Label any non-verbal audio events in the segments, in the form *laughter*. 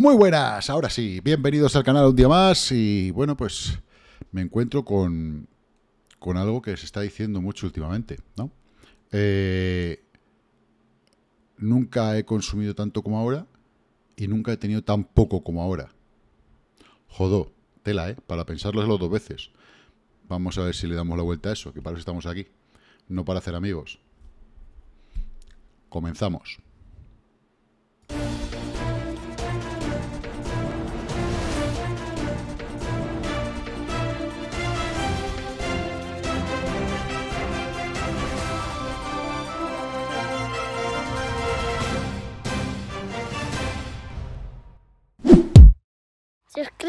Muy buenas, ahora sí, bienvenidos al canal un día más y bueno, pues me encuentro con, con algo que se está diciendo mucho últimamente, ¿no? Eh, nunca he consumido tanto como ahora y nunca he tenido tan poco como ahora. Jodó, tela, ¿eh? Para los dos veces. Vamos a ver si le damos la vuelta a eso, que para eso estamos aquí, no para hacer amigos. Comenzamos.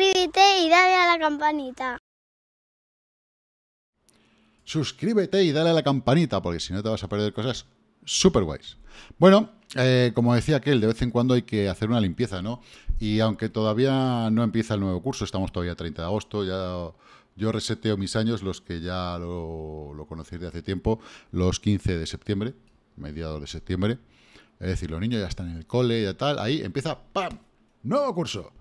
suscríbete y dale a la campanita. Suscríbete y dale a la campanita, porque si no te vas a perder cosas súper guays. Bueno, eh, como decía aquel, de vez en cuando hay que hacer una limpieza, ¿no? Y aunque todavía no empieza el nuevo curso, estamos todavía 30 de agosto, ya yo reseteo mis años, los que ya lo, lo conocéis de hace tiempo, los 15 de septiembre, mediados de septiembre. Es decir, los niños ya están en el cole, ya tal, ahí empieza ¡pam! ¡Nuevo curso!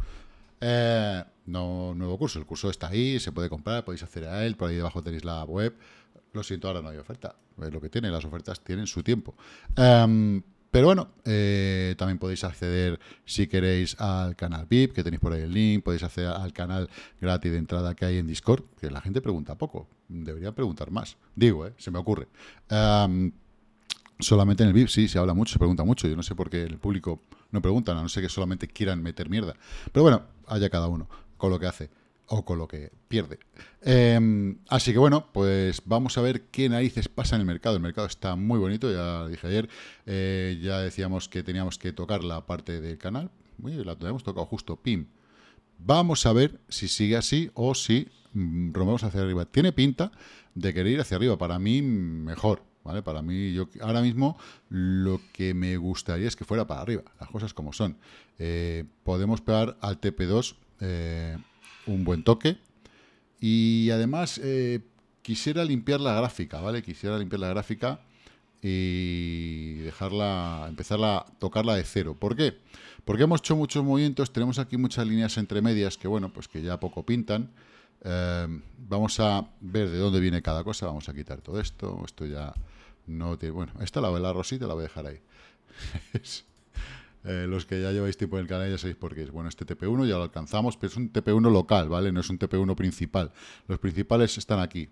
Eh, no, nuevo curso, el curso está ahí, se puede comprar, podéis acceder a él, por ahí debajo tenéis la web. Lo siento, ahora no hay oferta. Es lo que tiene, las ofertas tienen su tiempo. Em, pero bueno, eh, también podéis acceder, si queréis, al canal VIP, que tenéis por ahí el link, podéis acceder al canal gratis de entrada que hay en Discord, que la gente pregunta poco, debería preguntar más, digo, eh, se me ocurre. Em, solamente en el VIP sí, se habla mucho, se pregunta mucho, yo no sé por qué el público no pregunta a no ser que solamente quieran meter mierda. Pero bueno, haya cada uno con lo que hace o con lo que pierde. Em, así que bueno, pues vamos a ver qué narices pasa en el mercado. El mercado está muy bonito, ya dije ayer, eh, ya decíamos que teníamos que tocar la parte del canal. Uy, la hemos tocado justo, pin Vamos a ver si sigue así o si mm, rompemos hacia arriba. Tiene pinta de querer ir hacia arriba, para mí mejor. ¿vale? Para mí, yo ahora mismo lo que me gustaría es que fuera para arriba, las cosas como son. Eh, podemos pegar al TP2 eh, un buen toque y además eh, quisiera limpiar la gráfica, ¿vale? Quisiera limpiar la gráfica y dejarla, empezarla, tocarla de cero. ¿Por qué? Porque hemos hecho muchos movimientos, tenemos aquí muchas líneas entre medias que, bueno, pues que ya poco pintan. vamos a ver de dónde viene cada cosa, vamos a quitar todo esto, esto ya no tiene, bueno, esta la, la rosita la voy a dejar ahí. *laughs* Eh, los que ya lleváis tiempo en el canal ya sabéis por qué es. Bueno, este TP1 ya lo alcanzamos, pero es un TP1 local, ¿vale? No es un TP1 principal. Los principales están aquí.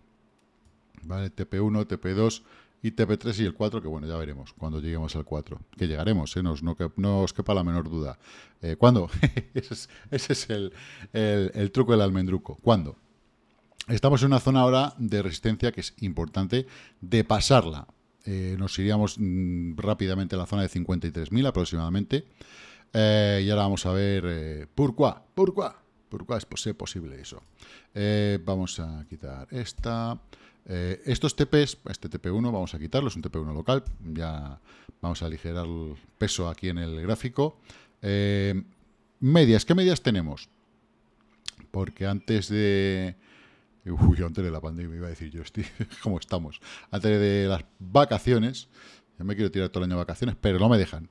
¿Vale? TP1, TP2 y TP3 y el 4, que bueno, ya veremos cuando lleguemos al 4. Que llegaremos, ¿eh? no, os quepa la menor duda. Eh, ¿Cuándo? *laughs* ese es, el, el, truco del almendruco. ¿Cuándo? Estamos en una zona ahora de resistencia que es importante de pasarla. Eh, nos iríamos mm, rápidamente a la zona de 53.000 aproximadamente. Eh, y ahora vamos a ver ¿Por qué? ¿Por qué es posible eso. Eh, vamos a quitar esta. estos TPs, este TP1 vamos a quitarlo, es un TP1 local, ya vamos a aligerar el peso aquí en el gráfico. medias, ¿qué medias tenemos? Porque antes de, Uy, antes de la pandemia iba a decir yo, estoy *laughs* como estamos. Antes de las vacaciones, yo me quiero tirar todo el año de vacaciones, pero no me dejan.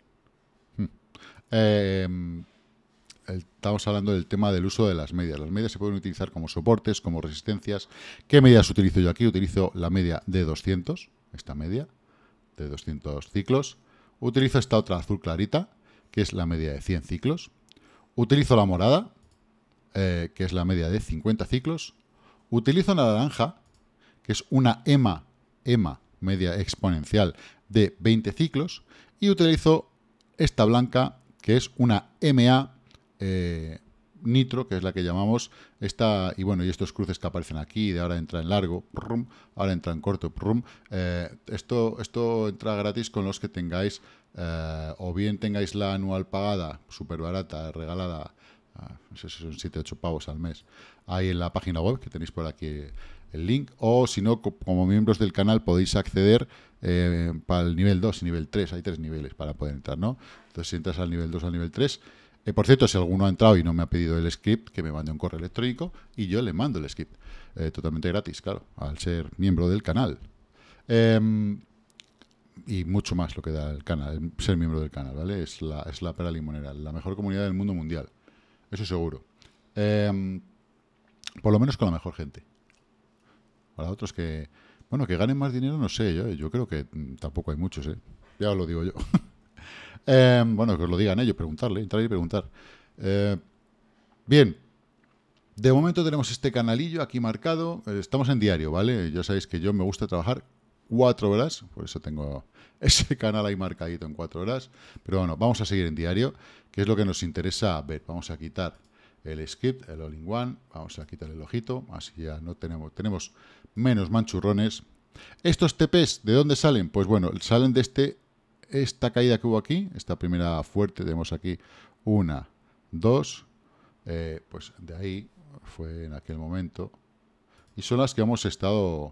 Hmm. Em, estamos hablando del tema del uso de las medias. Las medias se pueden utilizar como soportes, como resistencias. ¿Qué medias utilizo yo aquí? Utilizo la media de 200, esta media, de 200 ciclos. Utilizo esta otra azul clarita, que es la media de 100 ciclos. Utilizo la morada, eh, que es la media de 50 ciclos. Utilizo una naranja, que es una EMA, EMA media exponencial de 20 ciclos, y utilizo esta blanca, que es una MA eh, nitro, que es la que llamamos esta, y bueno, y estos cruces que aparecen aquí, de ahora entra en largo, ahora entra en corto, eh, esto, esto entra gratis con los que tengáis, eh, o bien tengáis la anual pagada, súper barata, regalada, no sé si son 7 8 pavos al mes, hay en la página web, que tenéis por aquí el link, o si no, como miembros del canal podéis acceder eh, para el nivel 2 y nivel 3, hay tres niveles para poder entrar, ¿no? Entonces, si entras al nivel 2 al nivel 3, eh, por cierto, si alguno ha entrado y no me ha pedido el script, que me mande un correo electrónico y yo le mando el script, eh, totalmente gratis, claro, al ser miembro del canal. Em, y mucho más lo que da el canal, ser miembro del canal, ¿vale? Es la, es la pera limonera, la mejor comunidad del mundo mundial. Eso seguro. Em, por lo menos con la mejor gente. Para otros que, bueno, que ganen más dinero, no sé, yo, creo que mm, tampoco hay muchos, ¿eh? Ya os lo digo yo. *laughs* Em, bueno, que os lo digan ellos, preguntarle, entrar y preguntar. Eh, bien, de momento tenemos este canalillo aquí marcado, eh, estamos en diario, ¿vale? Ya sabéis que yo me gusta trabajar cuatro horas, por eso tengo *laughs* ese canal ahí marcadito en cuatro horas, pero bueno, vamos a seguir en diario, que es lo que nos interesa ver, vamos a quitar el script, el all-in-one, vamos a quitar el ojito, así ya no tenemos, tenemos menos manchurrones. Estos TPs, ¿de dónde salen? Pues bueno, salen de este, esta caída que hubo aquí, esta primera fuerte, tenemos aquí una, dos, eh, pues de ahí fue en aquel momento, y son las que hemos estado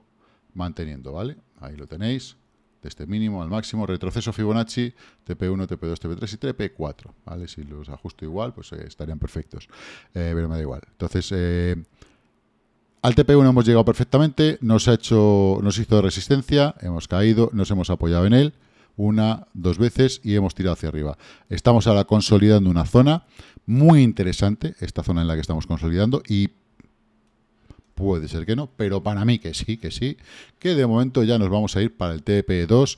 manteniendo, ¿vale? ahí lo tenéis, desde este mínimo al máximo, retroceso Fibonacci, TP1, TP2, TP3 y TP4, ¿vale? Si los ajusto igual, pues eh, estarían perfectos, eh, pero me da igual. Entonces, eh, al TP1 hemos llegado perfectamente, nos, ha hecho, nos hizo resistencia, hemos caído, nos hemos apoyado en él, una, dos veces y hemos tirado hacia arriba. Estamos ahora consolidando una zona muy interesante, esta zona en la que estamos consolidando, y puede ser que no, pero para mí que sí, que sí, que de momento ya nos vamos a ir para el TP2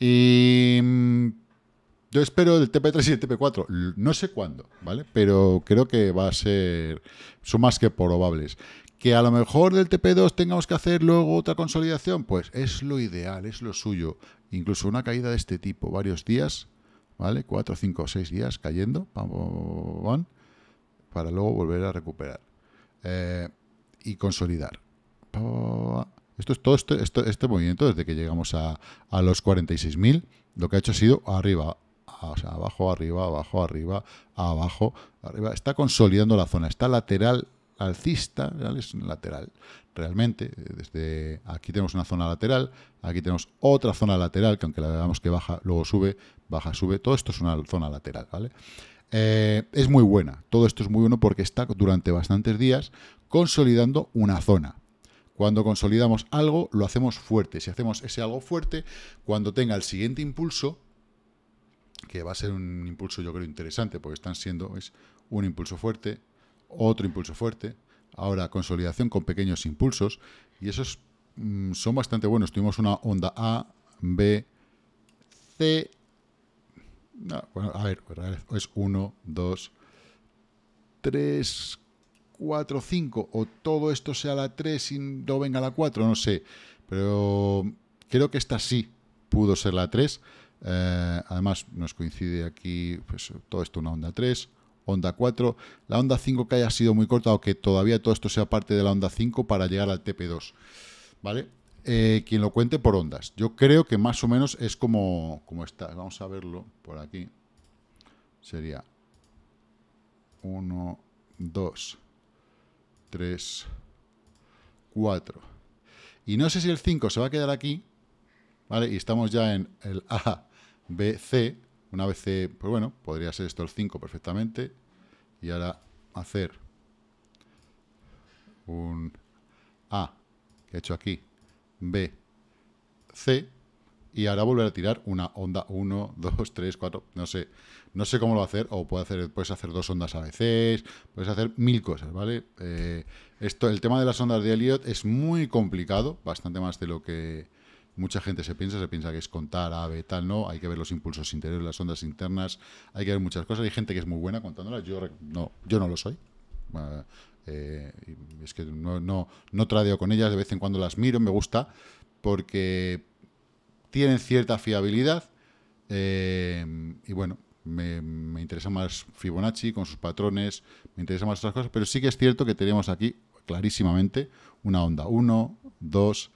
y mm, yo espero el TP3 y el TP4, no sé cuándo, ¿vale? Pero creo que va a ser, son más que probables. Que a lo mejor del TP2 tengamos que hacer luego otra consolidación, pues es lo ideal, es lo suyo. Incluso una caída de este tipo, varios días, ¿vale? 4, 5, seis días cayendo, para luego volver a recuperar. Eh, y consolidar. Esto es todo este, este, movimiento desde que llegamos a, los 46.000. Lo que ha hecho ha sido arriba, abajo, arriba, abajo, arriba, abajo, arriba. Está consolidando la zona. Está lateral alcista, es lateral realmente. Eh, desde aquí tenemos una zona lateral, aquí tenemos otra zona lateral, que aunque la veamos que baja, luego sube, baja, sube. Todo esto es una zona lateral, ¿vale? Eh, es muy buena. Todo esto es muy bueno porque está durante bastantes días consolidando una zona. Cuando consolidamos algo, lo hacemos fuerte. Si hacemos ese algo fuerte, cuando tenga el siguiente impulso, que va a ser un impulso yo creo interesante, porque están siendo es un impulso fuerte, otro impulso fuerte, ahora consolidación con pequeños impulsos, y esos mm, son bastante buenos. Tuvimos una onda A, B, C, a ver, es 1, 2, 3, 4, 5 o todo esto sea la 3 y no venga la 4, no sé. Pero creo que esta sí pudo ser la 3. Eh, además nos coincide aquí pues, todo esto una onda 3, onda 4. La onda 5 que haya sido muy corta o que todavía todo esto sea parte de la onda 5 para llegar al TP2. ¿Vale? Eh, quien lo cuente por ondas. Yo creo que más o menos es como, como está. Vamos a verlo por aquí. Sería 1, 2, 3, 4. Y no sé si el 5 se va a quedar aquí, ¿vale? Y estamos ya en el A, B, C. Una vez C, pues bueno, podría ser esto el 5 perfectamente. Y ahora hacer un A, que he hecho aquí, B, C, y ahora volver a tirar una onda 1, 2, 3, 4, no sé. No sé cómo lo va a hacer, o puede hacer, puedes hacer dos ondas a veces, puedes hacer mil cosas, ¿vale? Eh, esto, el tema de las ondas de Elliot es muy complicado, bastante más de lo que mucha gente se piensa, se piensa que es contar A, B, tal, no, hay que ver los impulsos interiores, las ondas internas, hay que ver muchas cosas, hay gente que es muy buena contándolas, yo no, yo no lo soy. Eh, eh, es que no, no, no tradeo con ellas, de vez en cuando las miro, me gusta, porque tienen cierta fiabilidad. Eh, y bueno, me, interesa más Fibonacci con sus patrones, me interesa más otras cosas, pero sí que es cierto que tenemos aquí clarísimamente una onda 1, 2,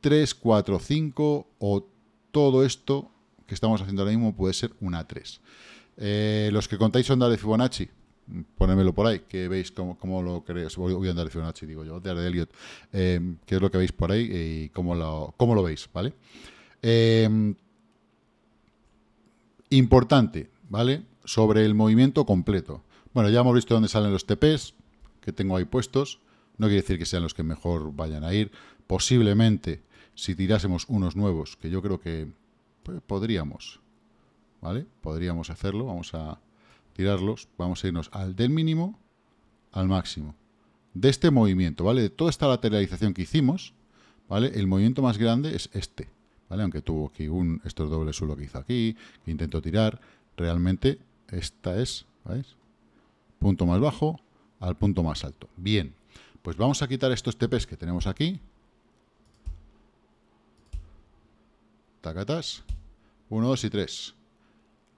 3, 4, 5 o todo esto que estamos haciendo ahora mismo puede ser una 3. Eh, los que contáis onda de Fibonacci, ponémelo por ahí, que veis cómo, lo creéis. Voy a andar de Fibonacci, digo yo, de Elliot. Eh, ¿Qué es lo que veis por ahí y cómo lo, lo veis? ¿Vale? vale Em, importante, ¿vale? Sobre el movimiento completo. Bueno, ya hemos visto dónde salen los TPs que tengo ahí puestos. No quiere decir que sean los que mejor vayan a ir. Posiblemente, si tirásemos unos nuevos, que yo creo que pues, podríamos, ¿vale? Podríamos hacerlo. Vamos a tirarlos. Vamos a irnos al del mínimo al máximo. De este movimiento, ¿vale? De toda esta lateralización que hicimos, ¿vale? El movimiento más grande es este. ¿vale? Aunque tuvo aquí un, estos doble suelo que hizo aquí, que intento tirar, realmente esta es, ¿veis? Punto más bajo al punto más alto. Bien, pues vamos a quitar estos tepes que tenemos aquí. Tacatas. 1, 2 y 3.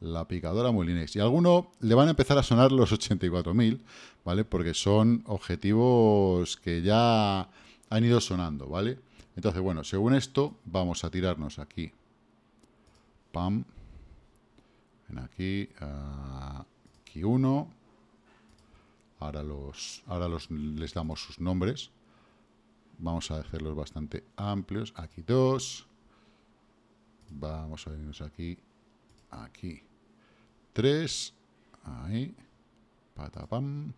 La picadora Moulinex. Y a alguno le van a empezar a sonar los 84.000, ¿vale? Porque son objetivos que ya han ido sonando, ¿vale? Entonces, bueno, según esto, vamos a tirarnos aquí. Pam. Ven aquí. Aquí uno. Ahora los. Ahora les damos sus nombres. Vamos a hacerlos bastante amplios. Aquí dos. Vamos a venirnos aquí. Aquí. Tres. Ahí. Patapam.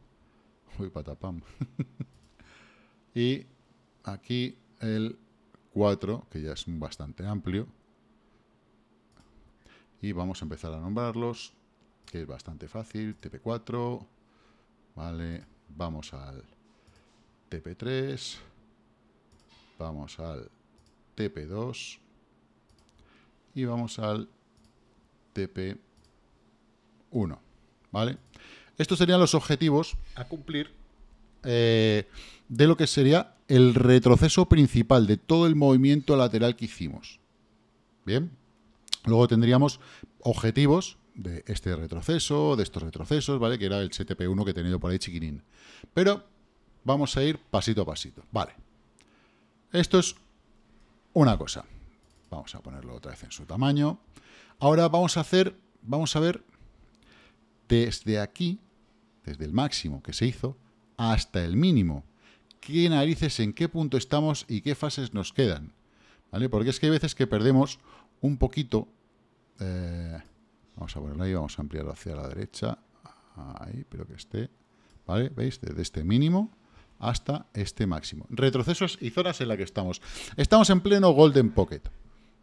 Uy, patapam. *laughs* y aquí el 4, que ya es bastante amplio. Y vamos a empezar a nombrarlos, que es bastante fácil. TP4, vale, vamos al TP3, vamos al TP2 y vamos al TP1, ¿vale? Estos serían los objetivos a cumplir eh, de lo que sería el retroceso principal de todo el movimiento lateral que hicimos. Bien. Luego tendríamos objetivos de este retroceso, de estos retrocesos, ¿vale? Que era el CTP 1 que he tenido por ahí chiquinín. Pero vamos a ir pasito a pasito. Vale. Esto es una cosa. Vamos a ponerlo otra vez en su tamaño. Ahora vamos a hacer, vamos a ver desde aquí, desde el máximo que se hizo, hasta el mínimo qué narices, en qué punto estamos y qué fases nos quedan. ¿Vale? Porque es que hay veces que perdemos un poquito. Eh, vamos a ponerlo ahí, vamos a ampliarlo hacia la derecha. Ahí, pero que esté. ¿Vale? ¿Veis? Desde este mínimo hasta este máximo. Retrocesos y zonas en las que estamos. Estamos en pleno Golden Pocket.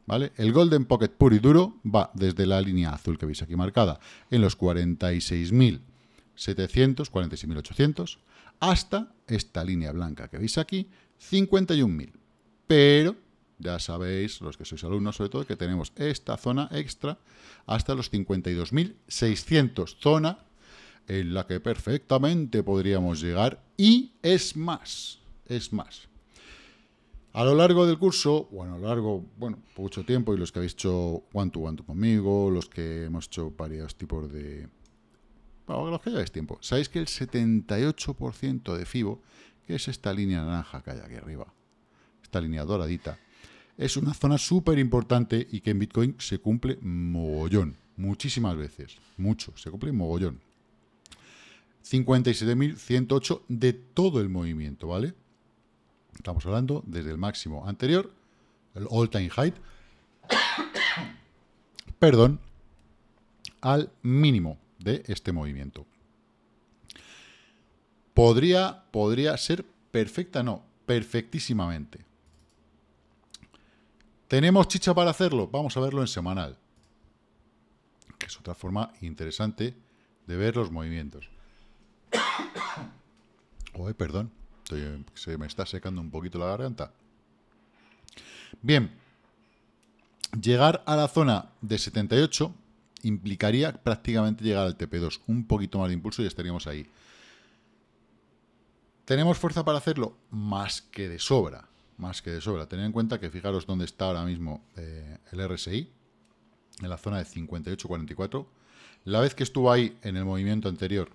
¿Vale? El Golden Pocket puro y duro va desde la línea azul que veis aquí marcada en los 46.700, 46.800, hasta esta línea blanca que veis aquí, 51.000. Pero ya sabéis, los que sois alumnos sobre todo, que tenemos esta zona extra hasta los 52.600, zona en la que perfectamente podríamos llegar y es más, es más. A lo largo del curso, bueno, a lo largo, bueno, mucho tiempo, y los que habéis hecho one-to-one conmigo, los que hemos hecho varios tipos de, bueno, los que lleváis tiempo. Sabéis que el 78% de FIBO, que es esta línea naranja que hay aquí arriba, esta línea doradita, es una zona súper importante y que en Bitcoin se cumple mogollón, muchísimas veces, mucho, se cumple mogollón. 57.108 de todo el movimiento, ¿vale? Estamos hablando desde el máximo anterior, el all time high, *coughs* perdón, al mínimo, de este movimiento. Podría, podría ser perfecta, no, perfectísimamente. ¿Tenemos chicha para hacerlo? Vamos a verlo en semanal. Que es otra forma interesante de ver los movimientos. ...ay *coughs* perdón. se me está secando un poquito la garganta. Bien. Llegar a la zona de 78, implicaría prácticamente llegar al TP2. Un poquito más de impulso y estaríamos ahí. ¿Tenemos fuerza para hacerlo? Más que de sobra. Más que de sobra. Tened en cuenta que fijaros dónde está ahora mismo eh, el RSI. En la zona de 58 La vez que estuvo ahí en el movimiento anterior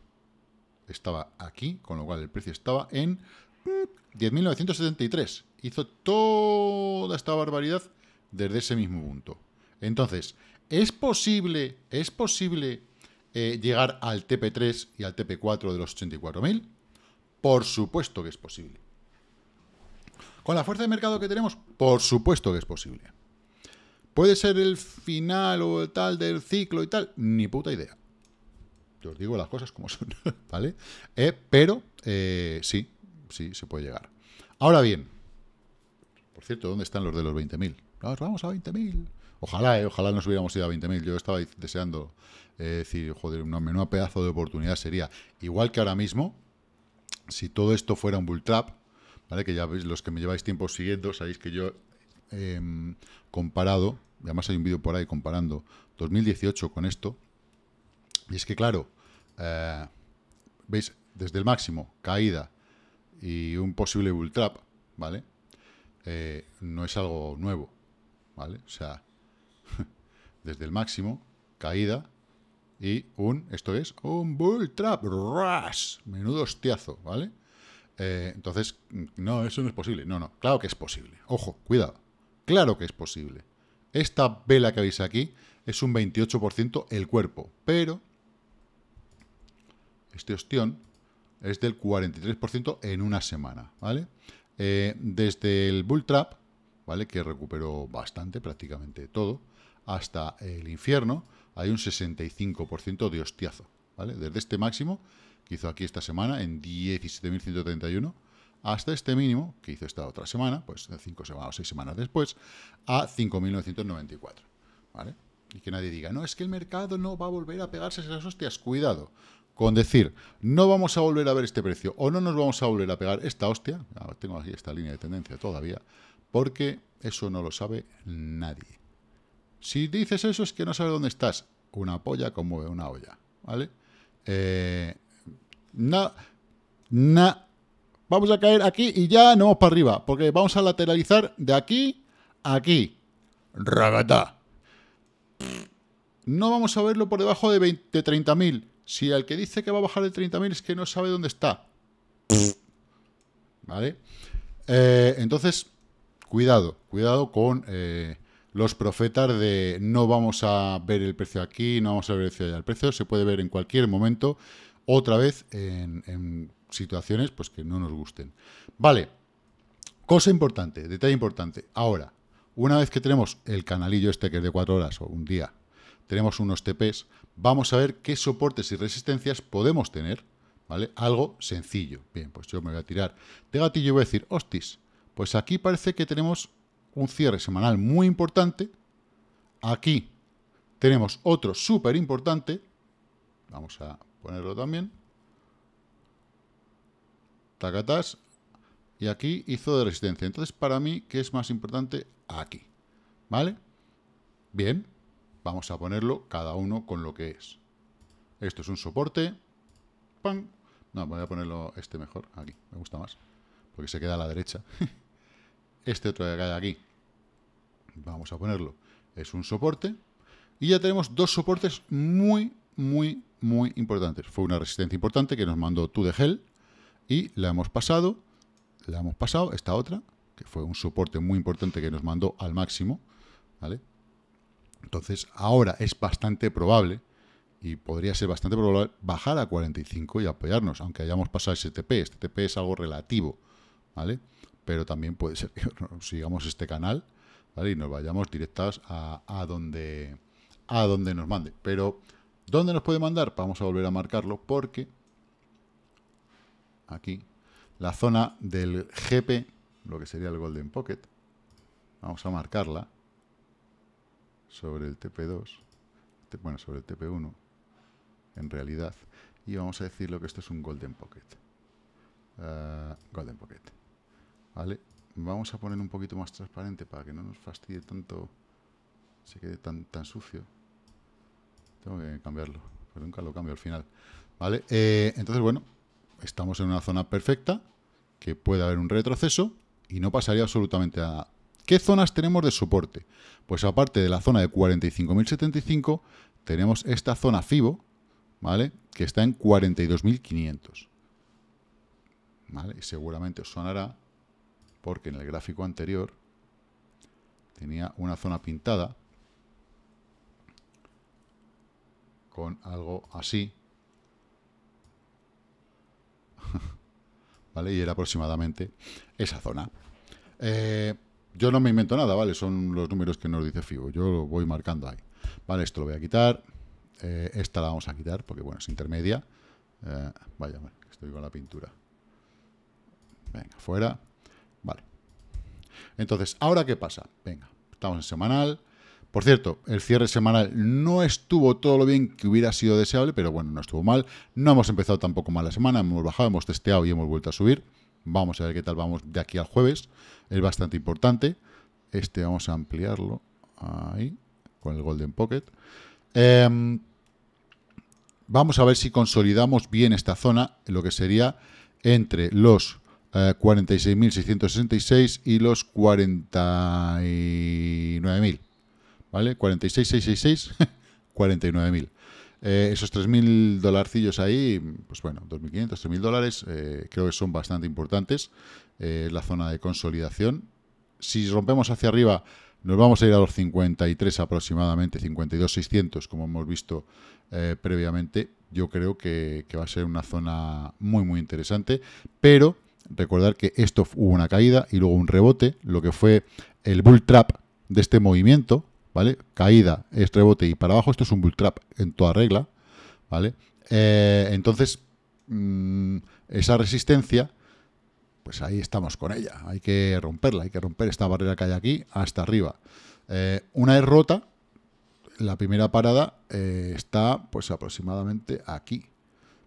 estaba aquí. Con lo cual el precio estaba en 10.973. Mm, Hizo toda esta barbaridad desde ese mismo punto. Entonces, ¿Es posible, es posible eh, llegar al TP3 y al TP4 de los 84.000? Por supuesto que es posible. ¿Con la fuerza de mercado que tenemos? Por supuesto que es posible. ¿Puede ser el final o el tal del ciclo y tal? Ni puta idea. Yo os digo las cosas como son, *laughs* ¿vale? Eh, pero eh, sí, sí, se puede llegar. Ahora bien, cierto, ¿dónde están los de los 20.000? vamos a 20.000. Ojalá, eh, ojalá nos hubiéramos ido a 20.000. Yo estaba deseando eh, decir, joder, una menuda pedazo de oportunidad sería. Igual que ahora mismo, si todo esto fuera un bull trap, ¿vale? que ya veis, los que me lleváis tiempo siguiendo, sabéis que yo he em, comparado, además hay un vídeo por ahí comparando 2018 con esto, y es que claro, eh, veis, desde el máximo, caída y un posible bull trap, ¿vale? Eh, no es algo nuevo, ¿vale? O sea, *laughs* desde el máximo, caída y un, esto es, un bull trap, ras, menudo hostiazo, ¿vale? Eh, entonces, no, eso no es posible, no, no, claro que es posible, ojo, cuidado, claro que es posible. Esta vela que veis aquí es un 28% el cuerpo, pero este ostión es del 43% en una semana, ¿vale? Eh, desde el Bull Trap, ¿vale? que recuperó bastante, prácticamente todo, hasta el infierno, hay un 65% de hostiazo. ¿vale? Desde este máximo, que hizo aquí esta semana, en 17.131, hasta este mínimo, que hizo esta otra semana, pues cinco semanas o 6 semanas después, a 5.994. ¿vale? Y que nadie diga, no, es que el mercado no va a volver a pegarse esas hostias. Cuidado, con decir, no vamos a volver a ver este precio o no nos vamos a volver a pegar esta hostia, tengo aquí esta línea de tendencia todavía, porque eso no lo sabe nadie. Si dices eso es que no sabes dónde estás. Una polla conmueve una olla, ¿vale? Eh, na, vamos a caer aquí y ya no vamos para arriba, porque vamos a lateralizar de aquí a aquí. Ragata. No vamos a verlo por debajo de, 20, de 30.000. Si el que dice que va a bajar de 30.000 es que no sabe dónde está. ¿Vale? Eh, entonces, cuidado, cuidado con eh, los profetas de no vamos a ver el precio aquí, no vamos a ver el precio allá. El precio se puede ver en cualquier momento, otra vez en, situaciones pues, que no nos gusten. Vale, cosa importante, detalle importante. Ahora, una vez que tenemos el canalillo este que es de 4 horas o un día, tenemos unos TPs, vamos a ver qué soportes y resistencias podemos tener, ¿vale? Algo sencillo. Bien, pues yo me voy a tirar de gatillo y voy a decir, hostis, pues aquí parece que tenemos un cierre semanal muy importante, aquí tenemos otro súper importante, vamos a ponerlo también, tacatas, y aquí hizo de resistencia. Entonces, para mí, ¿qué es más importante? Aquí, ¿vale? Bien, Vamos a ponerlo cada uno con lo que es. Esto es un soporte. ¡Pam! No, voy a ponerlo este mejor, aquí, me gusta más. Porque se queda a la derecha. *laughs* este otro que hay aquí. Vamos a ponerlo. Es un soporte. Y ya tenemos dos soportes muy, muy, muy importantes. Fue una resistencia importante que nos mandó tú de gel. Y la hemos pasado. La hemos pasado, esta otra, que fue un soporte muy importante que nos mandó al máximo. ¿Vale? Entonces, ahora es bastante probable, y podría ser bastante probable, bajar a 45 y apoyarnos, aunque hayamos pasado ese TP. Este TP es algo relativo, ¿vale? Pero también puede ser que *laughs* sigamos este canal, ¿vale? Y nos vayamos directas a, donde, a donde nos mande. Pero, ¿dónde nos puede mandar? Vamos a volver a marcarlo porque aquí, la zona del GP, lo que sería el Golden Pocket, vamos a marcarla, sobre el TP2, bueno, sobre el TP1, en realidad, y vamos a decirlo que esto es un Golden Pocket. Ah, golden Pocket. ¿Vale? Vamos a poner un poquito más transparente para que no nos fastidie tanto, se quede tan, tan sucio. Tengo que cambiarlo, pero nunca lo cambio al final. ¿Vale? Eh, entonces, bueno, estamos en una zona perfecta, que puede haber un retroceso y no pasaría absolutamente a ¿Qué zonas tenemos de soporte? Pues aparte de la zona de 45.075, tenemos esta zona FIBO, ¿vale? Que está en 42.500. ¿Vale? Y seguramente os sonará porque en el gráfico anterior tenía una zona pintada con algo así. *laughs* ¿Vale? Y era aproximadamente esa zona. Eh, yo no me invento nada, ¿vale? Son los números que nos dice FIBO. Yo lo voy marcando ahí. Vale, esto lo voy a quitar. Eh, esta la vamos a quitar porque, bueno, es intermedia. Eh, vaya, estoy con la pintura. Venga, fuera. Vale. Entonces, ¿ahora qué pasa? Venga, estamos en semanal. Por cierto, el cierre semanal no estuvo todo lo bien que hubiera sido deseable, pero bueno, no estuvo mal. No hemos empezado tampoco mal la semana, hemos bajado, hemos testeado y hemos vuelto a subir. Vamos a ver qué tal vamos de aquí al jueves. Es bastante importante. Este vamos a ampliarlo ahí, con el Golden Pocket. Em, vamos a ver si consolidamos bien esta zona, lo que sería entre los 46.666 eh, y los 49.000. ¿Vale? 46.666, 49.000. *laughs* Eh, esos 3.000 dolarcillos ahí, pues bueno, 2.500, 3.000 dólares, eh, creo que son bastante importantes. Eh, la zona de consolidación. Si rompemos hacia arriba, nos vamos a ir a los 53 aproximadamente, 52.600, como hemos visto previamente. Yo creo que, va a ser una zona muy, muy interesante, pero recordar que esto hubo una caída y luego un rebote, lo que fue el bull trap de este movimiento, ¿vale? Caída, estrebote y para abajo, esto es un bull trap en toda regla, ¿vale? Eh, entonces, mm, esa resistencia, pues ahí estamos con ella, hay que romperla, hay que romper esta barrera que hay aquí hasta arriba. Eh, una vez rota, la primera parada eh, está pues aproximadamente aquí,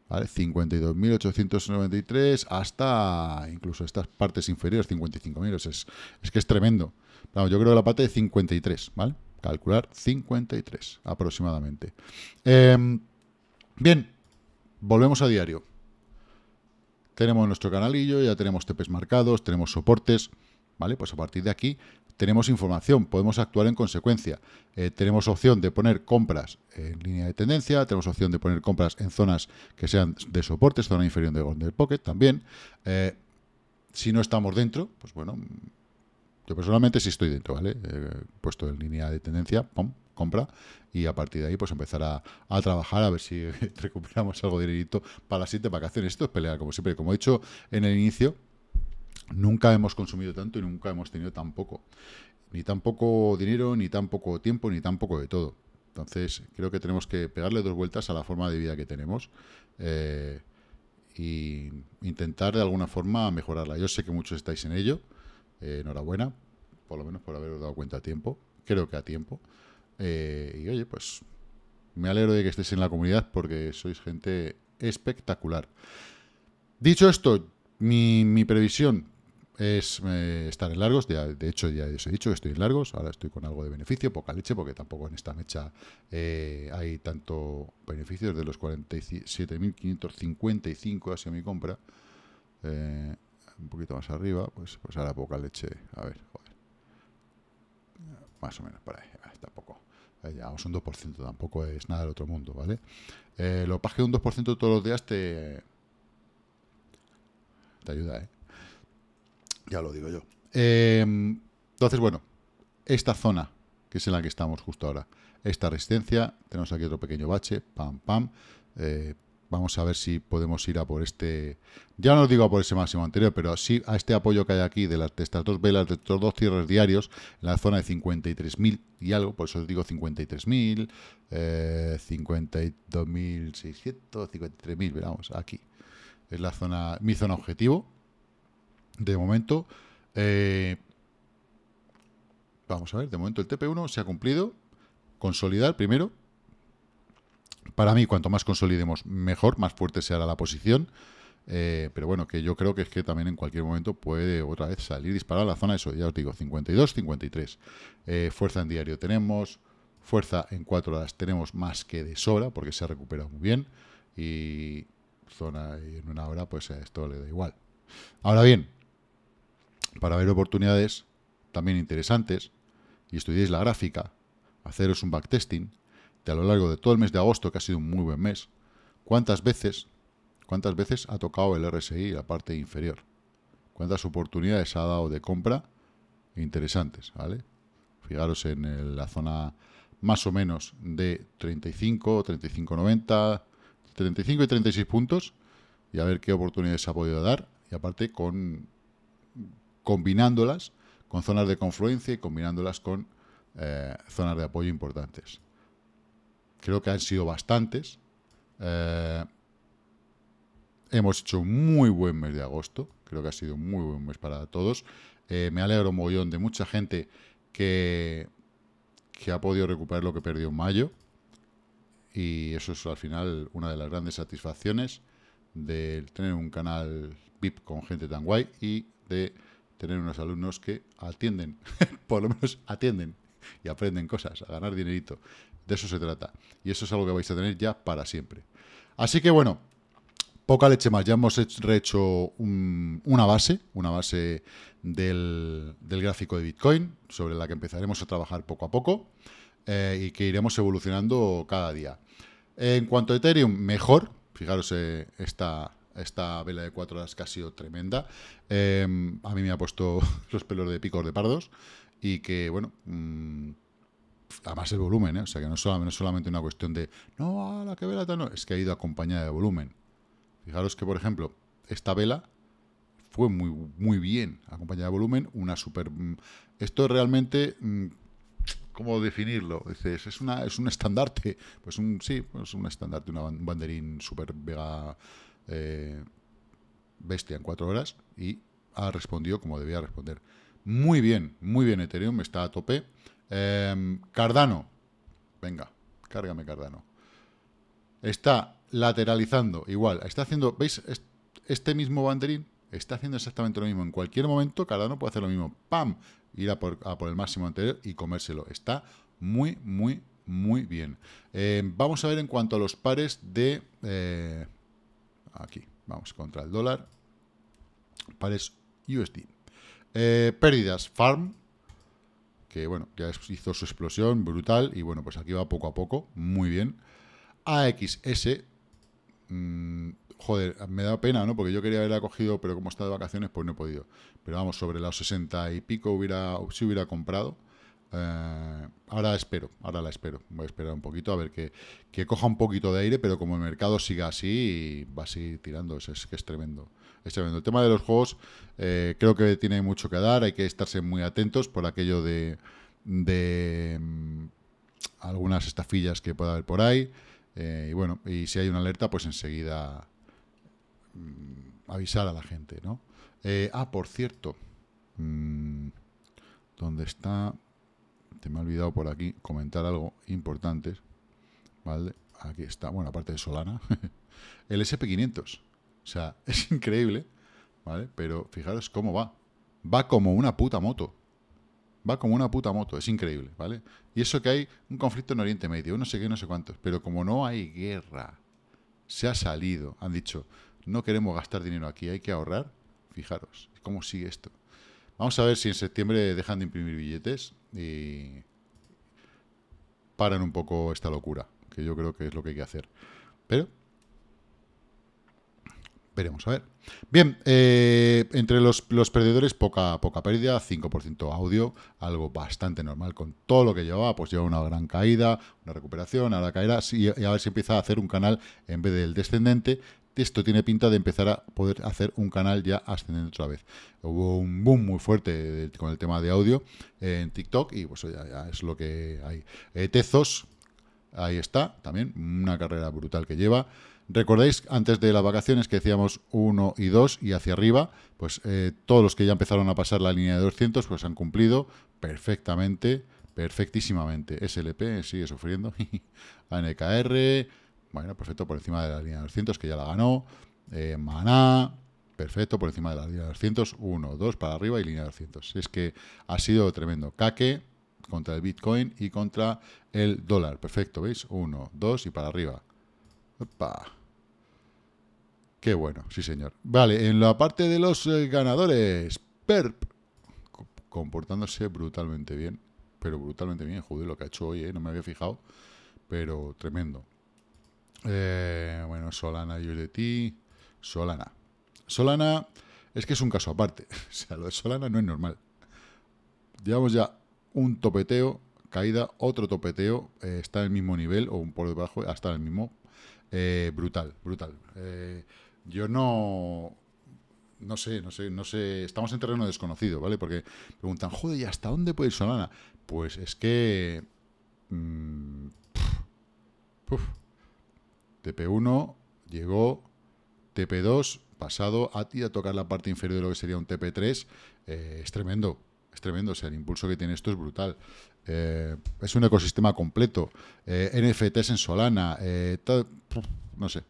¿vale? 52.893 hasta incluso estas partes inferiores, 55.000, es, es que es tremendo. yo creo que la parte de 53, ¿vale? calcular 53 aproximadamente. Em, bien, volvemos a diario. Tenemos nuestro canalillo, ya tenemos tepes marcados, tenemos soportes, ¿vale? Pues a partir de aquí tenemos información, podemos actuar en consecuencia. Eh, tenemos opción de poner compras en línea de tendencia, tenemos opción de poner compras en zonas que sean de soportes, zona inferior de golden pocket también. Eh, si no estamos dentro, pues bueno, yo personalmente sí estoy dentro, ¿vale? He eh, puesto en línea de tendencia, pum, compra, y a partir de ahí pues empezar a, trabajar, a ver si *laughs* recuperamos algo de dinerito para las siete vacaciones. Esto es pelear, como siempre. Como he dicho en el inicio, nunca hemos consumido tanto y nunca hemos tenido tan poco. Ni tan poco dinero, ni tan poco tiempo, ni tan poco de todo. Entonces, creo que tenemos que pegarle dos vueltas a la forma de vida que tenemos. Eh, intentar de alguna forma mejorarla. Yo sé que muchos estáis en ello. Eh, enhorabuena, por lo menos por haberlo dado cuenta a tiempo. Creo que a tiempo. Eh, y oye, pues me alegro de que estéis en la comunidad porque sois gente espectacular. Dicho esto, mi, previsión es eh, estar en largos. de hecho, ya os he dicho que estoy en largos. Ahora estoy con algo de beneficio, poca leche, porque tampoco en esta mecha hay tanto Beneficio de los 47.555 hacia mi compra un poquito más arriba, pues, pues ahora poca leche. A ver, joder. Más o menos, por ahí, tampoco. Llevamos eh, un 2%, tampoco es nada del otro mundo, ¿vale? Eh, lo que pasa que un 2% todos los días te. te ayuda, ¿eh? Ya lo digo yo. Eh, entonces, bueno, esta zona, que es en la que estamos justo ahora, esta resistencia, tenemos aquí otro pequeño bache, pam, pam. Eh, Vamos a ver si podemos ir a por este, ya no os digo a por ese máximo anterior, pero sí a este apoyo que hay aquí de, estas dos velas, de estos dos cierres diarios, en la zona de 53.000 y algo, por eso os digo 53.000, 52.600, 53.000, veamos, aquí. Es la zona, mi zona objetivo, de momento. Eh, vamos a ver, de momento el TP1 se ha cumplido, consolidar primero, para mí, cuanto más consolidemos, mejor, más fuerte se hará la posición. Eh, pero bueno, que yo creo que es que también en cualquier momento puede otra vez salir disparada la zona, eso ya os digo, 52, 53. Eh, fuerza en diario tenemos, fuerza en cuatro horas tenemos más que de sobra, porque se ha recuperado muy bien, y zona en una hora, pues a esto le da igual. Ahora bien, para ver oportunidades también interesantes, y estudiéis la gráfica, haceros un backtesting, a lo largo de todo el mes de agosto, que ha sido un muy buen mes, cuántas veces, cuántas veces ha tocado el RSI la parte inferior. Cuántas oportunidades ha dado de compra interesantes, ¿vale? Fijaros en la zona más o menos de 35, 35, 90, 35 y 36 puntos y a ver qué oportunidades ha podido dar y aparte con combinándolas con zonas de confluencia y combinándolas con eh, zonas de apoyo importantes creo que han sido bastantes. Eh, hemos hecho un muy buen mes de agosto, creo que ha sido un muy buen mes para todos. Eh, me alegro mogollón de mucha gente que, que ha podido recuperar lo que perdió en mayo. Y eso es al final una de las grandes satisfacciones de tener un canal VIP con gente tan guay y de tener unos alumnos que atienden, *laughs* por lo menos atienden y aprenden cosas, a ganar dinerito. De eso se trata. Y eso es algo que vais a tener ya para siempre. Así que bueno, poca leche más. Ya hemos hecho, rehecho una base, una base del, gráfico de Bitcoin, sobre la que empezaremos a trabajar poco a poco eh, y que iremos evolucionando cada día. En cuanto a Ethereum, mejor. Fijaros, eh, esta, vela de cuatro horas que ha sido tremenda. Eh, a mí me ha puesto *laughs* los pelos de picos de pardos y que, bueno, mm, además el volumen, ¿eh? o sea que no, es solamente una cuestión de no, a la que vela, no, es que ha ido acompañada de volumen. Fijaros que, por ejemplo, esta vela fue muy, muy bien acompañada de volumen, una super... Mm, esto realmente, mm, ¿cómo definirlo? Dices, es, es un estandarte, pues un, sí, pues un estandarte, una, un banderín super vega eh, bestia en cuatro horas y ha respondido como debía responder. Muy bien, muy bien Ethereum, está a tope. Em, Cardano. Venga, cárgame Cardano. Está lateralizando, igual. Está haciendo, ¿veis? Este mismo banderín está haciendo exactamente lo mismo. En cualquier momento Cardano puede hacer lo mismo. ¡Pam! Ir a por, el máximo anterior y comérselo. Está muy, muy, muy bien. Em, vamos a ver en cuanto a los pares de... Eh, aquí, vamos, contra el dólar. Pares USD. Eh, pérdidas, Farm, que bueno, ya hizo su explosión brutal y bueno, pues aquí va poco a poco, muy bien. AXS, mm, joder, me da pena, ¿no? Porque yo quería haberla cogido, pero como está de vacaciones, pues no he podido. Pero vamos, sobre los 60 y pico hubiera, si hubiera comprado. Eh, ahora espero, ahora la espero. Voy a esperar un poquito a ver que, coja un poquito de aire, pero como el mercado siga así, va a seguir tirando. es que es tremendo. El tema de los juegos eh, creo que tiene mucho que dar, hay que estarse muy atentos por aquello de, mm, algunas estafillas que pueda haber por ahí. Eh, y bueno, y si hay una alerta, pues enseguida mm, avisar a la gente, ¿no? Eh, ah, por cierto, mm, ¿dónde está? Te me ha olvidado por aquí comentar algo importante, ¿vale? Aquí está, bueno, aparte de Solana, *laughs* el SP500. O sea, *laughs* es increíble, ¿vale? Pero fijaros cómo va. Va como una puta moto. Va como una puta moto, es increíble, ¿vale? Y eso que hay un conflicto en Oriente Medio, no sé qué, no sé cuántos, pero como no hay guerra, se ha salido, han dicho, no queremos gastar dinero aquí, hay que ahorrar, fijaros, cómo sigue esto. Vamos a ver si en septiembre dejan de imprimir billetes y paran un poco esta locura, que yo creo que es lo que hay que hacer. Pero Veremos, a ver. Bien, eh, entre los, perdedores, poca, poca pérdida, 5% audio, algo bastante normal con todo lo que llevaba, pues lleva una gran caída, una recuperación, ahora caerá, y a ver si empieza a hacer un canal en vez del descendente, esto tiene pinta de empezar a poder hacer un canal ya ascendente otra vez. Hubo un boom muy fuerte con el tema de audio en TikTok y pues ya, es lo que hay. Eh, Tezos, ahí está, también una carrera brutal que lleva. Recordáis antes de las vacaciones que decíamos 1 y 2 y hacia arriba, pues eh, todos los que ya empezaron a pasar la línea de 200 pues han cumplido perfectamente, perfectísimamente. SLP sigue sufriendo, ANKR, *laughs* bueno, perfecto por encima de la línea de 200 que ya la ganó, eh, Maná, perfecto por encima de la línea de 200, 1, 2 para arriba y línea de 200. Es que ha sido tremendo. Caque contra el Bitcoin y contra el dólar, perfecto, ¿veis? 1, 2 y para arriba. Opa. Qué bueno, sí señor. Vale, en la parte de los eh, ganadores, Perp, comportándose brutalmente bien, pero brutalmente bien, joder, lo que ha hecho hoy, eh, no me había fijado, pero tremendo. Eh, bueno, Solana, yo de ti, Solana. Solana es que es un caso aparte, *laughs* o sea, lo de Solana no es normal. Llevamos ya un topeteo, caída, otro topeteo, está en el mismo nivel o un por debajo, hasta el mismo eh, brutal, brutal. Eh, yo no. No sé, no sé, no sé. Estamos en terreno desconocido, ¿vale? Porque preguntan, joder, ¿y hasta dónde puede ir Solana? Pues es que. Mm, TP1 llegó. TP2 pasado. a ti a tocar la parte inferior de lo que sería un TP3. Eh, es tremendo, es tremendo. O sea, el impulso que tiene esto es brutal. es un ecosistema completo. NFTs en Solana no sé.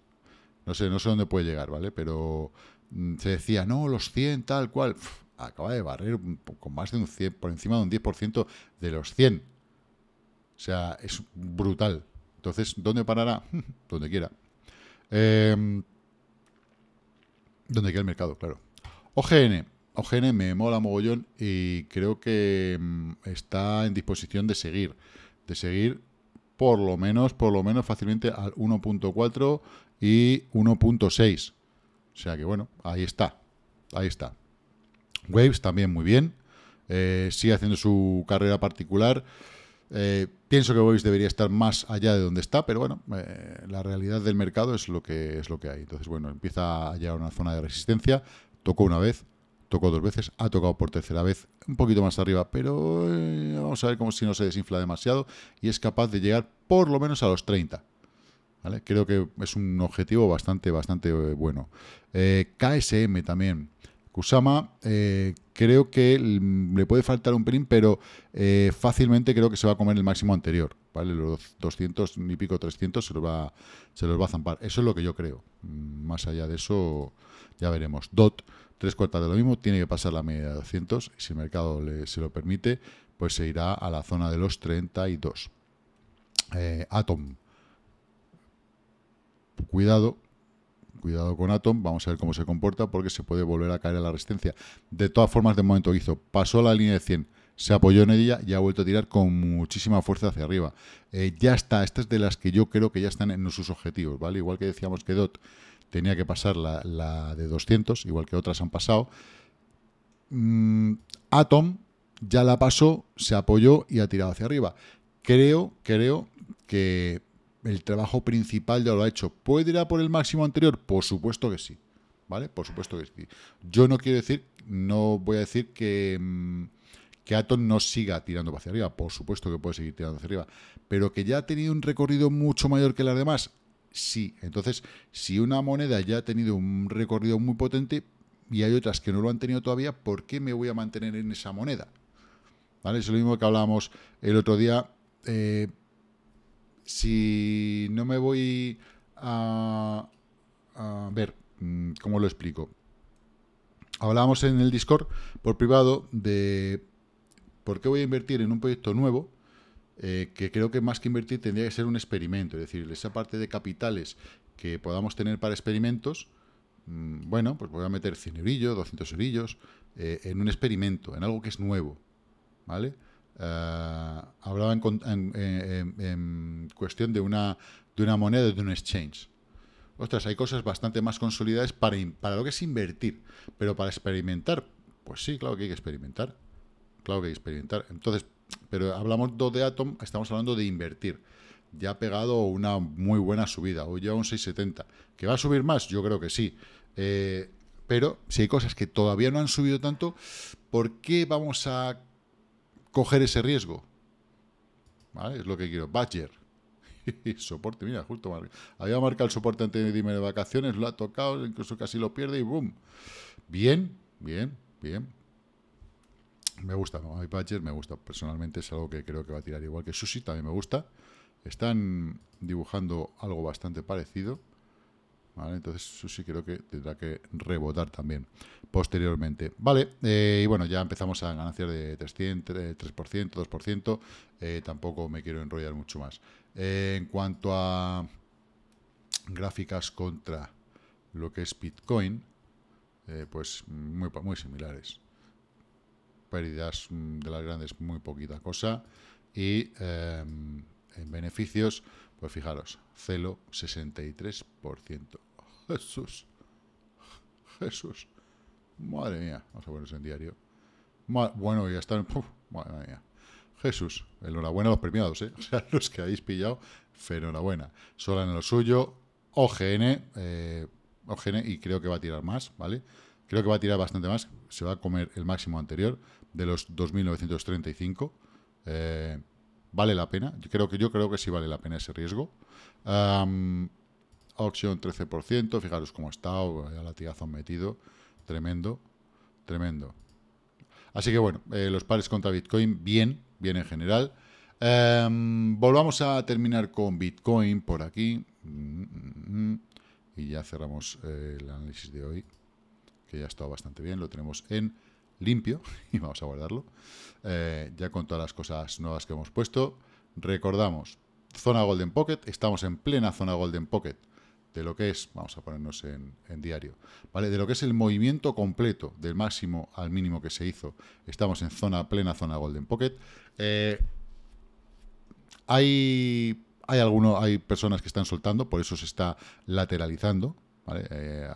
No sé, no sé dónde puede llegar, ¿vale? Pero mm, se decía, no, los 100, tal cual. acaba de barrer con más de un 100, por encima de un 10% de los 100. O sea, es brutal. Entonces, ¿dónde parará? *laughs* donde quiera. Em, donde quiera el mercado, claro. OGN. OGN me mola mogollón y creo que mm, está en disposición de seguir. De seguir por lo menos, por lo menos fácilmente al 1.4 y 1.6. O sea que bueno, ahí está, ahí está. Waves también muy bien, eh, sigue haciendo su carrera particular. Eh, pienso que Waves debería estar más allá de donde está, pero bueno, eh, la realidad del mercado es lo que es lo que hay. Entonces, bueno, empieza a llegar una zona de resistencia, tocó una vez, tocó dos veces, ha tocado por tercera vez un poquito más arriba, pero eh, vamos a ver cómo si no se desinfla demasiado y es capaz de llegar por lo menos a los 30. ¿vale? Creo que es un objetivo bastante, bastante eh, bueno. Eh, KSM también. Kusama, creo que le puede faltar un pelín, pero fácilmente creo que se va a comer el máximo anterior. ¿vale? Los 200 ni pico 300 se los, va, se los va a zampar. Eso es lo que yo creo. Mm, más allá de eso, ya veremos. DOT, tres cuartas de lo mismo, tiene que pasar la media de 200 y si el mercado se lo permite, pues se irá a la zona de los 32. Eh, Atom. Cuidado, cuidado con Atom, vamos a ver cómo se comporta porque se puede volver a caer a la resistencia. De todas formas, de momento hizo, pasó la línea de 100 se apoyó en ella y ha vuelto a tirar con muchísima fuerza hacia arriba. Eh, ya está, estas de las que yo creo que ya están en sus objetivos, ¿vale? Igual que decíamos que DOT tenía que pasar la, de 200, igual que otras han pasado. Mm, Atom ya la pasó, se apoyó y ha tirado hacia arriba. Creo, creo que el trabajo principal ya lo ha hecho. ¿Puede ir a por el máximo anterior? Por supuesto que sí. ¿Vale? Por supuesto que sí. Yo no quiero decir, no voy a decir que. Mm, que Atom no siga tirando hacia arriba, por supuesto que puede seguir tirando hacia arriba, pero que ya ha tenido un recorrido mucho mayor que las demás, sí. Entonces, si una moneda ya ha tenido un recorrido muy potente y hay otras que no lo han tenido todavía, ¿por qué me voy a mantener en esa moneda? ¿Vale? Es lo mismo que hablábamos el otro día. Eh, si no me voy a, a ver mm, cómo lo explico. Hablábamos en el Discord por privado de ¿por qué voy a invertir en un proyecto nuevo? Eh, que creo que más que invertir tendría que ser un experimento, es decir, esa parte de capitales que podamos tener para experimentos, mm, bueno, pues voy a meter 100 eurillos, 200 eurillos eh, en un experimento, en algo que es nuevo, ¿vale? Ah, hablaba en, cuestión de una, de una moneda, de un exchange. Ostras, hay cosas bastante más consolidadas para lo que es invertir, pero para experimentar, pues sí, claro que hay que experimentar. Claro que hay experimentar. Entonces, pero hablamos de Atom, estamos hablando de invertir. Ya ha pegado una muy buena subida, hoy lleva un 6,70. ¿Que va a subir más? Yo creo que sí. Eh, pero si hay cosas que todavía no han subido tanto, ¿por qué vamos a coger ese riesgo? Es lo que quiero. Badger. *laughs* soporte, mira, justo había marcado el soporte antes de irme de vacaciones, lo ha tocado, incluso casi lo pierde y boom. Bien, bien, bien me gusta, me gusta. Personalmente es algo que creo que va a tirar igual que Sushi, también me gusta. Están dibujando algo bastante parecido. Vale, entonces Sushi creo que tendrá que rebotar también posteriormente. Vale, eh, y bueno, ya empezamos a ganancias de 300, 3% 2%. tampoco me quiero enrollar mucho más. Eh, en cuanto a gráficas contra lo que es Bitcoin, eh, pues muy, muy similares pérdidas mm, de las grandes muy poquita cosa y em, en beneficios, pues fijaros, celo 63%. *laughs* Jesús, Jesús, madre mía, vamos a ponernos en diario. bueno, ya están, *laughs* madre mía. Jesús, enhorabuena a los premiados, ¿eh? *laughs* o sea, los que habéis pillado, enhorabuena. Sola en lo suyo, OGN, eh, OGN y creo que va a tirar más, ¿vale? vale Creo que va a tirar bastante más. Se va a comer el máximo anterior de los 2.935. Eh, vale la pena. Yo creo, que, yo creo que sí vale la pena ese riesgo. Um, auction 13%. Fijaros cómo está. Ya latigazo han metido. Tremendo. Tremendo. Así que bueno, eh, los pares contra Bitcoin, bien, bien en general. Em, volvamos a terminar con Bitcoin por aquí. Mm, mm, mm, y ya cerramos eh, el análisis de hoy ya ha estado bastante bien, lo tenemos en limpio *laughs* y vamos a guardarlo. Eh, ya con todas las cosas nuevas que hemos puesto, recordamos, zona Golden Pocket, estamos en plena zona Golden Pocket de lo que es, vamos a ponernos en, diario, ¿vale? De lo que es el movimiento completo del máximo al mínimo que se hizo. Estamos en zona plena, zona Golden Pocket. Eh, hay hay, hay personas que están soltando, por eso se está lateralizando, ¿vale? Eh,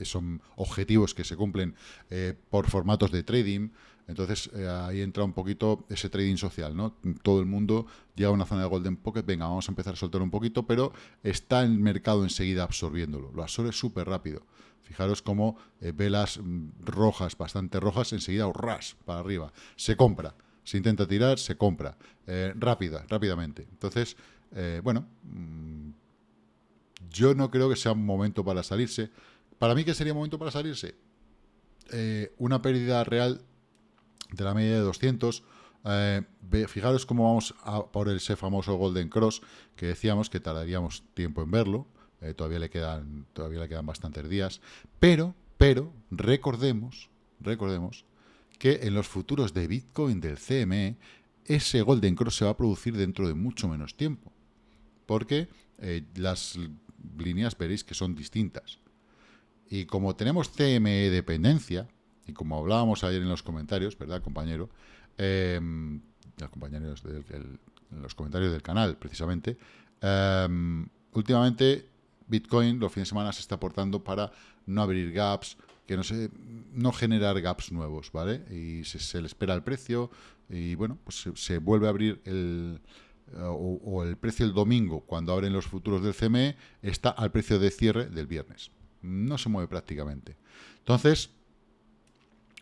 eh, son objetivos que se cumplen eh, por formatos de trading. Entonces ahí entra un poquito ese trading social, ¿no? Todo el mundo llega a una zona de golden pocket, venga, vamos a empezar a soltar un poquito, pero está el mercado enseguida absorbiéndolo, lo absorbe súper rápido. Fijaros cómo velas mm, rojas, bastante rojas, enseguida ras para arriba, se compra, se intenta tirar, se compra, rápida, rápidamente. Entonces, bueno, mm, yo no creo que sea un momento para salirse. Para mí, ¿qué sería un momento para salirse? Eh, una pérdida real de la media de 200. Eh, fijaros cómo vamos a por ese famoso Golden Cross que decíamos que tardaríamos tiempo en verlo. Eh, todavía, le quedan, todavía le quedan bastantes días. Pero, pero, recordemos, recordemos que en los futuros de Bitcoin del CME, ese Golden Cross se va a producir dentro de mucho menos tiempo. Porque las líneas veréis que son distintas. Y como tenemos CME dependencia, y como hablábamos ayer en los comentarios, ¿verdad, compañero? Em, los compañeros del, los comentarios del canal, precisamente. Em, últimamente, Bitcoin los fines de semana se está aportando para no abrir gaps, que no se, no generar gaps nuevos, ¿vale? Y se, le espera el precio y bueno, pues se vuelve a abrir el, eh, o, el precio el domingo cuando abren los futuros del CME está al precio de cierre del viernes. No se mueve prácticamente. Entonces,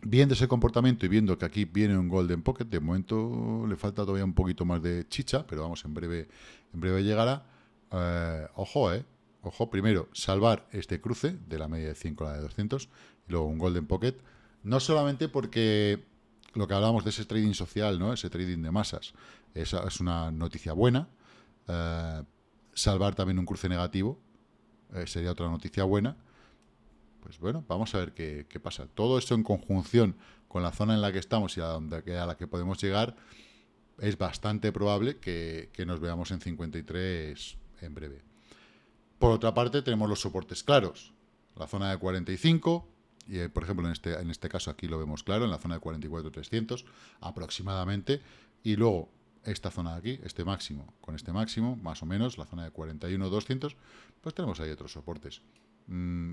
viendo ese comportamiento y viendo que aquí viene un golden pocket, de momento le falta todavía un poquito más de chicha, pero vamos, en breve, en breve llegará. Eh, ojo, eh. Ojo, primero, salvar este cruce de la media de 100 con la de 200 y luego un golden pocket. No solamente porque lo que hablábamos de ese trading social, ¿no? Ese trading de masas. Esa es una noticia buena. Eh, salvar también un cruce negativo eh, sería otra noticia buena. Pues bueno, vamos a ver qué, pasa. Todo esto en conjunción con la zona en la que estamos y a, donde, a la que podemos llegar, es bastante probable que, que nos veamos en 53 en breve. Por otra parte, tenemos los soportes claros. La zona de 45, eh, por ejemplo, en este, en este caso aquí lo vemos claro, en la zona de 44.300 aproximadamente, y luego esta zona de aquí, este máximo, con este máximo, más o menos, la zona de 41.200, pues tenemos ahí otros soportes. Mm,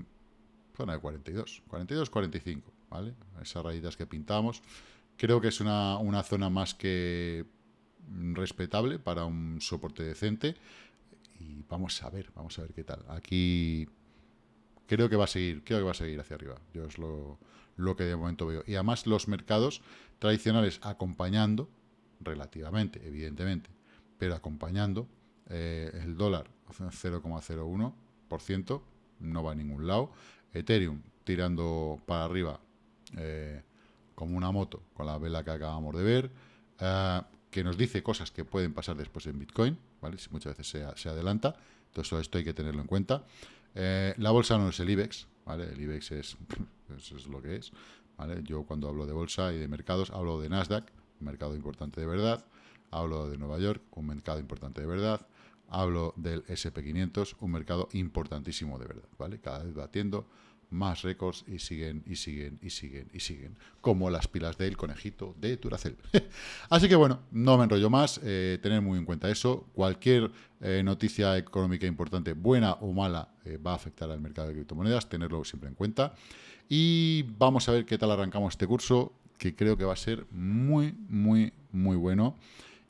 zona de 42, 42, 45, ¿vale? Esas rayitas que pintamos. Creo que es una, una zona más que mm, respetable para un soporte decente. Y vamos a ver, vamos a ver qué tal. Aquí creo que va a seguir, creo que va a seguir hacia arriba. Yo es lo, que de momento veo. Y además los mercados tradicionales acompañando, relativamente, evidentemente, pero acompañando eh, el dólar 0,01%, no va a ningún lado. Ethereum tirando para arriba eh, como una moto con la vela que acabamos de ver, eh, que nos dice cosas que pueden pasar después en Bitcoin, ¿vale? Si muchas veces se, se adelanta, entonces esto hay que tenerlo en cuenta. Eh, la bolsa no es el IBEX, ¿vale? El IBEX es, *laughs* es lo que es, ¿vale? Yo cuando hablo de bolsa y de mercados hablo de Nasdaq, mercado importante de verdad, hablo de Nueva York, un mercado importante de verdad, hablo del SP500, un mercado importantísimo de verdad, ¿vale? Cada vez batiendo más récords y siguen, y siguen, y siguen, y siguen. Como las pilas del conejito de Turacel. *laughs* Así que bueno, no me enrollo más, eh, tener muy en cuenta eso. Cualquier eh, noticia económica importante, buena o mala, eh, va a afectar al mercado de criptomonedas, tenerlo siempre en cuenta. Y vamos a ver qué tal arrancamos este curso, que creo que va a ser muy, muy, muy bueno.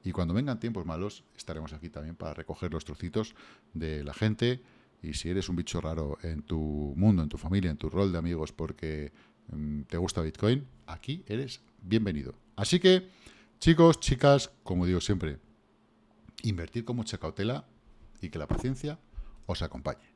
Y cuando vengan tiempos malos, estaremos aquí también para recoger los trocitos de la gente y si eres un bicho raro en tu mundo, en tu familia, en tu rol de amigos porque mm, te gusta Bitcoin, aquí eres bienvenido. Así que, chicos, chicas, como digo siempre, invertir con mucha cautela y que la paciencia os acompañe.